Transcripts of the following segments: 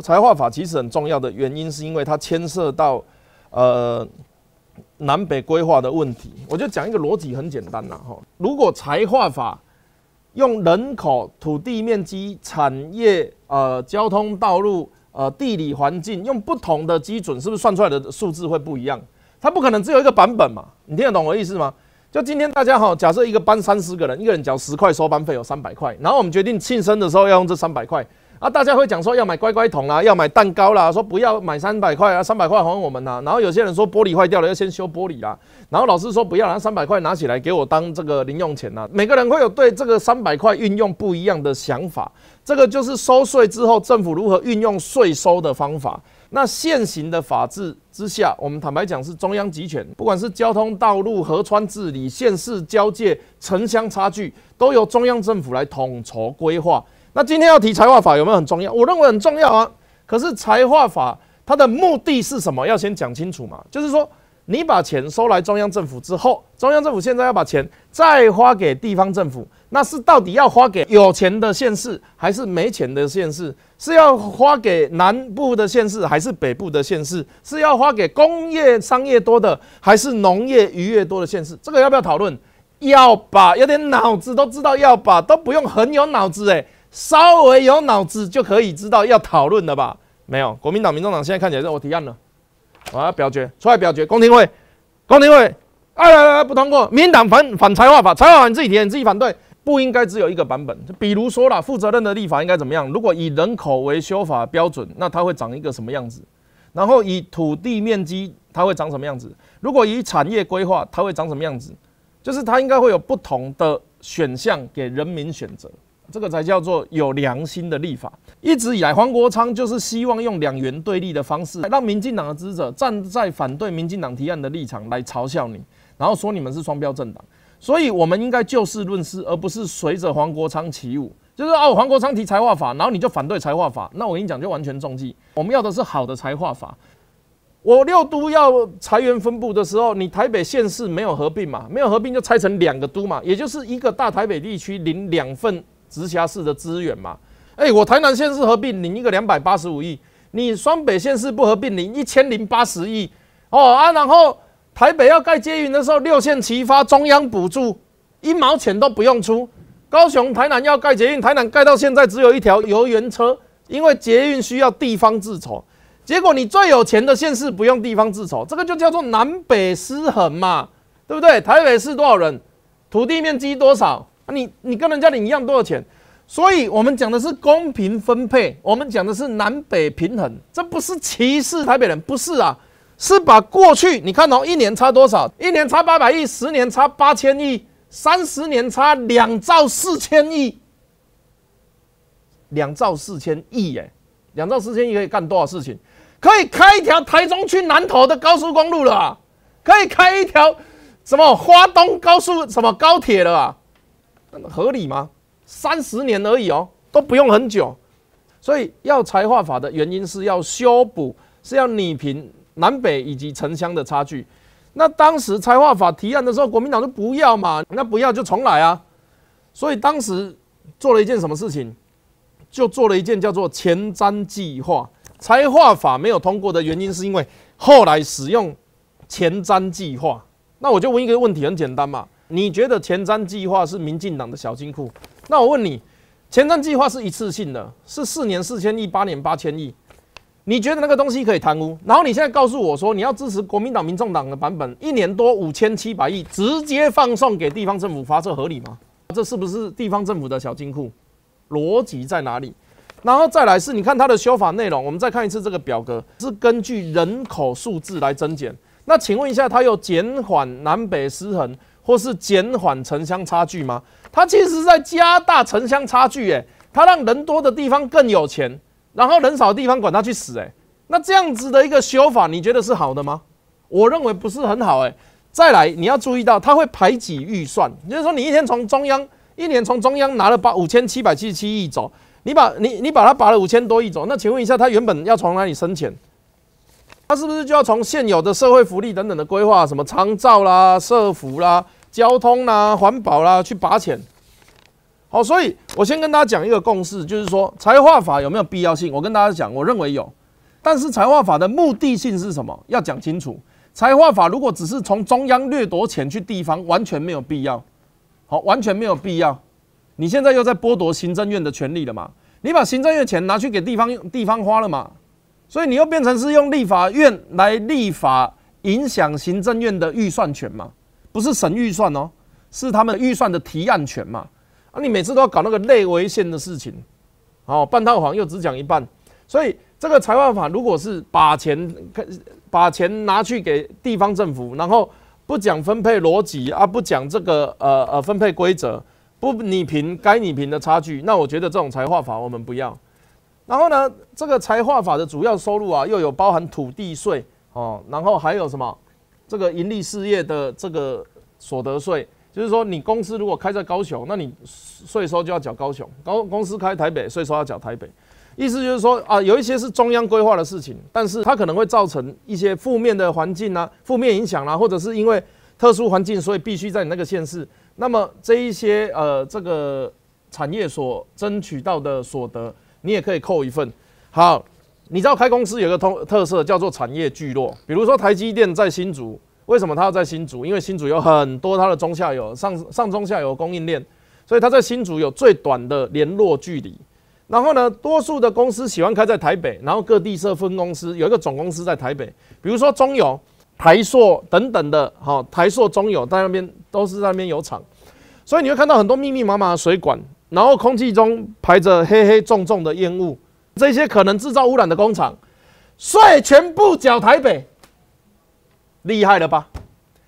财化法其实很重要的原因，是因为它牵涉到呃南北规划的问题。我就讲一个逻辑，很简单啦哈。如果财化法用人口、土地面积、产业、呃交通道路、呃地理环境，用不同的基准，是不是算出来的数字会不一样？它不可能只有一个版本嘛？你听得懂我意思吗？就今天大家哈，假设一个班三十个人，一个人缴十块收班费，有三百块，然后我们决定庆生的时候要用这三百块。啊，大家会讲说要买乖乖桶啦，要买蛋糕啦，说不要买三百块啊，三百块还我们呐。然后有些人说玻璃坏掉了，要先修玻璃啦。然后老师说不要，拿三百块拿起来给我当这个零用钱呐。每个人会有对这个三百块运用不一样的想法。这个就是收税之后政府如何运用税收的方法。那现行的法制之下，我们坦白讲是中央集权，不管是交通道路、河川治理、县市交界、城乡差距，都由中央政府来统筹规划。那今天要提财划法有没有很重要？我认为很重要啊。可是财划法它的目的是什么？要先讲清楚嘛。就是说，你把钱收来中央政府之后，中央政府现在要把钱再花给地方政府，那是到底要花给有钱的县市，还是没钱的县市？是要花给南部的县市，还是北部的县市？是要花给工业商业多的，还是农业渔业多的县市？这个要不要讨论？要吧，有点脑子都知道要吧，都不用很有脑子诶。稍微有脑子就可以知道要讨论的吧？没有，国民党、民众党现在看起来是我提案了。我要表决，出来表决，公听会，公听会，哎，不通过。民党反反财化法，财化法你自己提，你自己反对，不应该只有一个版本。就比如说啦，负责任的立法应该怎么样？如果以人口为修法标准，那它会长一个什么样子？然后以土地面积它会长什么样子？如果以产业规划它会长什么样子？就是它应该会有不同的选项给人民选择。这个才叫做有良心的立法。一直以来，黄国昌就是希望用两元对立的方式，让民进党的支持站在反对民进党提案的立场来嘲笑你，然后说你们是双标政党。所以，我们应该就事论事，而不是随着黄国昌起舞。就是哦，黄国昌提财划法，然后你就反对财划法，那我跟你讲，就完全中计。我们要的是好的财划法。我六都要裁员分布的时候，你台北县市没有合并嘛？没有合并就拆成两个都嘛？也就是一个大台北地区领两份。直辖市的资源嘛，哎，我台南县市合并，你一个两百八十五亿，你双北县市不合并，你一千零八十亿，哦啊，然后台北要盖捷运的时候，六县齐发，中央补助，一毛钱都不用出。高雄、台南要盖捷运，台南盖到现在只有一条游园车，因为捷运需要地方自筹，结果你最有钱的县市不用地方自筹，这个就叫做南北失衡嘛，对不对？台北市多少人，土地面积多少？你你跟人家领一样多少钱？所以我们讲的是公平分配，我们讲的是南北平衡，这不是歧视台北人，不是啊，是把过去你看哦，一年差多少？一年差八百亿，十年差八千亿，三十年差两兆四千亿，两兆四千亿耶，两兆四千亿可以干多少事情？可以开一条台中去南投的高速公路了，可以开一条什么花东高速什么高铁了。合理吗？三十年而已哦，都不用很久。所以要财化法的原因是要修补，是要拟平南北以及城乡的差距。那当时财化法提案的时候，国民党就不要嘛，那不要就重来啊。所以当时做了一件什么事情？就做了一件叫做前瞻计划。财化法没有通过的原因是因为后来使用前瞻计划。那我就问一个问题，很简单嘛。你觉得前瞻计划是民进党的小金库？那我问你，前瞻计划是一次性的，是四年四千亿，八年八千亿。你觉得那个东西可以贪污？然后你现在告诉我说你要支持国民党、民众党的版本，一年多五千七百亿直接放送给地方政府发这合理吗？这是不是地方政府的小金库？逻辑在哪里？然后再来是，你看它的修法内容，我们再看一次这个表格，是根据人口数字来增减。那请问一下，它有减缓南北失衡？或是减缓城乡差距吗？它其实是在加大城乡差距，诶，它让人多的地方更有钱，然后人少的地方管他去死，诶，那这样子的一个修法，你觉得是好的吗？我认为不是很好，诶，再来你要注意到，它会排挤预算，就是说你一天从中央，一年从中央拿了八五千七百七十七亿走，你把你你把它拔了五千多亿走，那请问一下，它原本要从哪里申钱？他是不是就要从现有的社会福利等等的规划，什么长照啦、社福啦、交通啦、环保啦去拔钱？好，所以我先跟大家讲一个共识，就是说财划法有没有必要性？我跟大家讲，我认为有。但是财划法的目的性是什么？要讲清楚。财划法如果只是从中央掠夺钱去地方，完全没有必要。好，完全没有必要。你现在又在剥夺行政院的权利了嘛？你把行政院的钱拿去给地方地方花了嘛？所以你又变成是用立法院来立法影响行政院的预算权嘛？不是审预算哦，是他们预算的提案权嘛？啊，你每次都要搞那个内违线的事情，哦，半套房又只讲一半，所以这个财划法如果是把钱把钱拿去给地方政府，然后不讲分配逻辑啊，不讲这个呃呃分配规则，不你评该你评的差距，那我觉得这种财划法我们不要。然后呢，这个财划法的主要收入啊，又有包含土地税哦，然后还有什么这个盈利事业的这个所得税，就是说你公司如果开在高雄，那你税收就要缴高雄；高公司开台北，税收要缴台北。意思就是说啊，有一些是中央规划的事情，但是它可能会造成一些负面的环境啊、负面影响啊，或者是因为特殊环境，所以必须在你那个县市。那么这一些呃，这个产业所争取到的所得。你也可以扣一份。好，你知道开公司有个通特色叫做产业聚落，比如说台积电在新竹，为什么它要在新竹？因为新竹有很多它的中下游、上上中下游供应链，所以它在新竹有最短的联络距离。然后呢，多数的公司喜欢开在台北，然后各地设分公司，有一个总公司在台北，比如说中友、台硕等等的，好，台硕、中友在那边都是那边有厂，所以你会看到很多密密麻麻的水管。然后空气中排着黑黑重重的烟雾，这些可能制造污染的工厂，税全部缴台北，厉害了吧？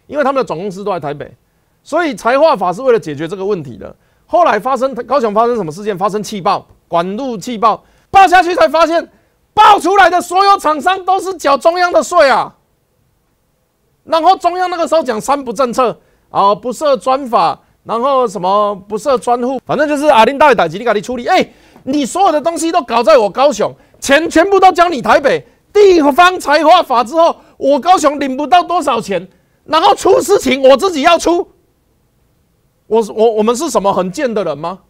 因为他们的总公司都在台北，所以财化法是为了解决这个问题的。后来发生高雄发生什么事件？发生气爆，管路气爆，爆下去才发现，爆出来的所有厂商都是缴中央的税啊。然后中央那个时候讲三不政策啊，不设专法。然后什么不设专户，反正就是阿林大打吉你，咖的处理。哎，你所有的东西都搞在我高雄，钱全部都交你台北。地方财化法之后，我高雄领不到多少钱，然后出事情我自己要出。我我我们是什么很贱的人吗？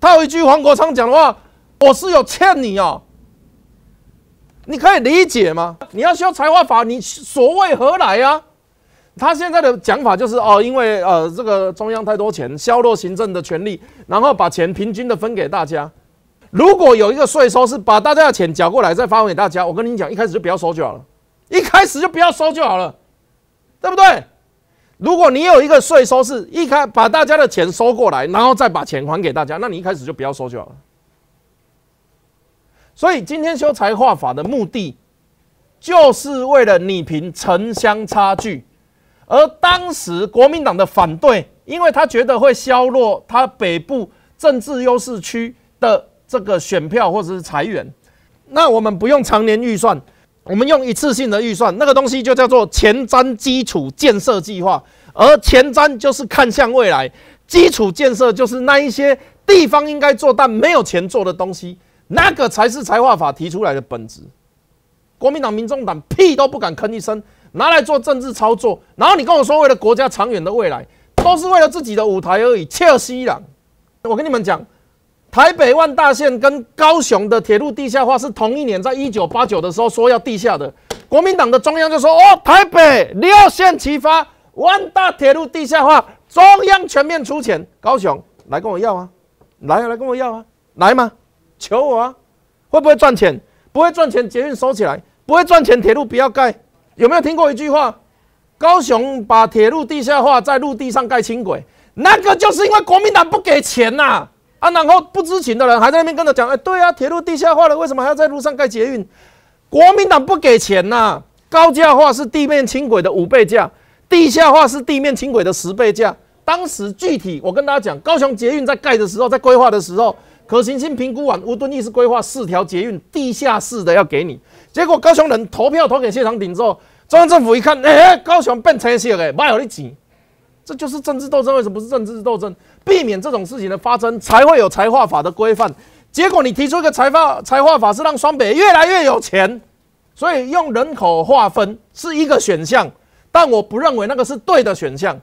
他有一句黄国昌讲的话，我是有欠你哦，你可以理解吗？你要修财化法，你所谓何来啊？他现在的讲法就是哦，因为呃，这个中央太多钱，削弱行政的权利，然后把钱平均的分给大家。如果有一个税收是把大家的钱缴过来再发还给大家，我跟你讲，一开始就不要收就好了，一开始就不要收就好了，对不对？如果你有一个税收是一开把大家的钱收过来，然后再把钱还给大家，那你一开始就不要收就好了。所以今天修财化法的目的，就是为了拟平城乡差距。而当时国民党的反对，因为他觉得会削弱他北部政治优势区的这个选票或者是裁员。那我们不用常年预算，我们用一次性的预算，那个东西就叫做前瞻基础建设计划。而前瞻就是看向未来，基础建设就是那一些地方应该做但没有钱做的东西，那个才是财划法提出来的本质。国民党、民众党屁都不敢吭一声。拿来做政治操作，然后你跟我说为了国家长远的未来，都是为了自己的舞台而已。切尔西，我跟你们讲，台北万大线跟高雄的铁路地下化是同一年，在一九八九的时候说要地下的，国民党的中央就说：“哦，台北六线齐发，万大铁路地下化，中央全面出钱。”高雄来跟我要啊，来来跟我要啊，来吗？求我啊？会不会赚钱？不会赚钱，捷运收起来；不会赚钱，铁路不要盖。有没有听过一句话？高雄把铁路地下化，在陆地上盖轻轨，那个就是因为国民党不给钱呐。啊，然后不知情的人还在那边跟着讲：“哎，对啊，铁路地下化了，为什么还要在路上盖捷运？国民党不给钱呐。”高价化是地面轻轨的五倍价，地下化是地面轻轨的十倍价。当时具体我跟大家讲，高雄捷运在盖的时候，在规划的时候。可行性评估完，乌敦义是规划四条捷运地下室的要给你，结果高雄人投票投给谢长廷之后，中央政府一看，哎，高雄被拆掉，哎，卖有力气，这就是政治斗争。为什么不是政治斗争？避免这种事情的发生，才会有财划法的规范。结果你提出一个财划财划法是让双北越来越有钱，所以用人口划分是一个选项，但我不认为那个是对的选项。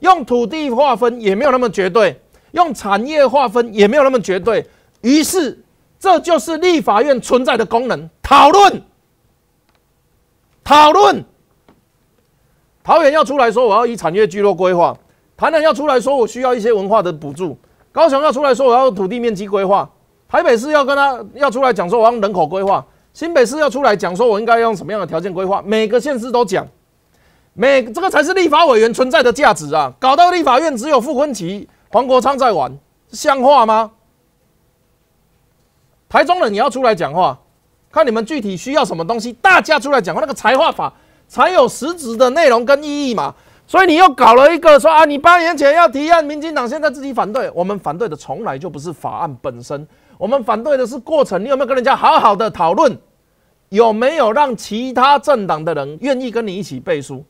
用土地划分也没有那么绝对。用产业划分也没有那么绝对，于是这就是立法院存在的功能——讨论、讨论。桃园要出来说，我要以产业聚落规划；台南要出来说，我需要一些文化的补助；高雄要出来说，我要土地面积规划；台北市要跟他要出来讲说，我要人口规划；新北市要出来讲说，我应该用什么样的条件规划。每个县市都讲，每这个才是立法委员存在的价值啊！搞到立法院只有复婚期。黄国昌在玩，像话吗？台中人，你要出来讲话，看你们具体需要什么东西。大家出来讲话，那个财化法才有实质的内容跟意义嘛。所以你又搞了一个说啊，你八年前要提案，民进党现在自己反对。我们反对的从来就不是法案本身，我们反对的是过程。你有没有跟人家好好的讨论？有没有让其他政党的人愿意跟你一起背书？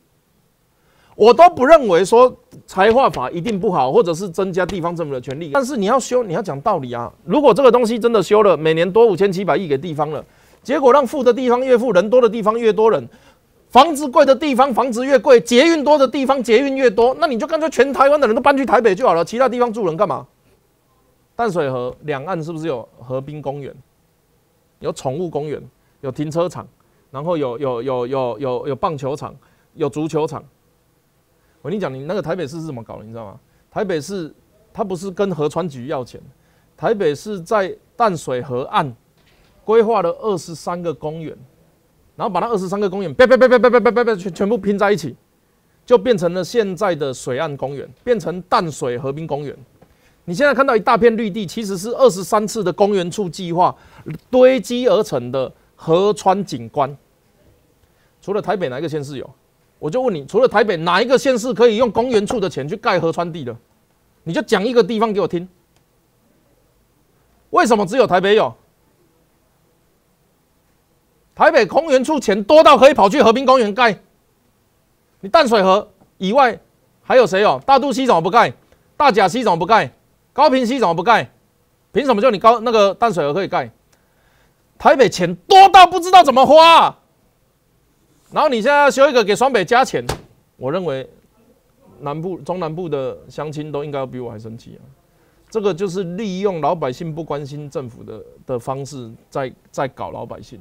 我都不认为说财化法一定不好，或者是增加地方政府的权利。但是你要修，你要讲道理啊！如果这个东西真的修了，每年多五千七百亿给地方了，结果让富的地方越富，人多的地方越多人，房子贵的地方房子越贵，捷运多的地方捷运越多，那你就干脆全台湾的人都搬去台北就好了，其他地方住人干嘛？淡水河两岸是不是有河滨公园、有宠物公园、有停车场，然后有有有有有有棒球场、有足球场？我跟你讲，你那个台北市是怎么搞的，你知道吗？台北市，它不是跟河川局要钱。台北市在淡水河岸规划了二十三个公园，然后把那二十三个公园别别别别别别别别全全部拼在一起，就变成了现在的水岸公园，变成淡水河滨公园。你现在看到一大片绿地，其实是二十三次的公园处计划堆积而成的河川景观。除了台北，哪个县市有？我就问你，除了台北，哪一个县市可以用公园处的钱去盖河川地的？你就讲一个地方给我听。为什么只有台北有？台北公园处钱多到可以跑去和平公园盖。你淡水河以外还有谁有？大肚溪怎么不盖？大甲溪怎么不盖？高平溪怎么不盖？凭什么就你高那个淡水河可以盖？台北钱多到不知道怎么花。然后你现在要修一个给双北加钱，我认为南部中南部的乡亲都应该要比我还生气啊！这个就是利用老百姓不关心政府的的方式，在在搞老百姓。